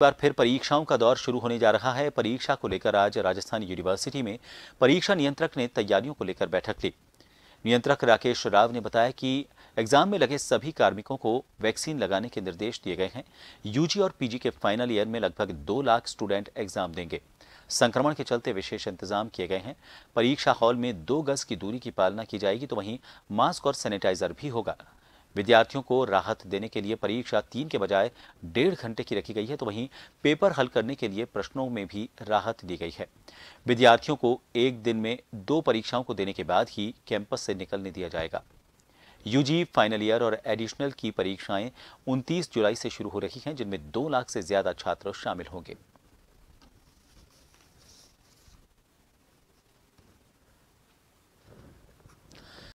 बार फिर परीक्षाओं का दौर शुरू होने जा रहा है परीक्षा को लेकर आज राजस्थान यूनिवर्सिटी में परीक्षा नियंत्रक ने तैयारियों को लेकर बैठक ली नियंत्रक राकेश राव ने बताया कि एग्जाम में लगे सभी कार्मिकों को वैक्सीन लगाने के निर्देश दिए गए हैं यूजी और पीजी के फाइनल ईयर में लगभग दो लाख स्टूडेंट एग्जाम देंगे संक्रमण के चलते विशेष इंतजाम किए गए हैं परीक्षा हॉल में दो गज की दूरी की पालना की जाएगी तो वहीं मास्क और सैनिटाइजर भी होगा विद्यार्थियों को राहत देने के लिए परीक्षा तीन के बजाय डेढ़ घंटे की रखी गई है तो वहीं पेपर हल करने के लिए प्रश्नों में भी राहत दी गई है विद्यार्थियों को एक दिन में दो परीक्षाओं को देने के बाद ही कैंपस से निकलने दिया जाएगा यूजी फाइनल ईयर और एडिशनल की परीक्षाएं 29 जुलाई से शुरू हो रही हैं जिनमें दो लाख से ज्यादा छात्र शामिल होंगे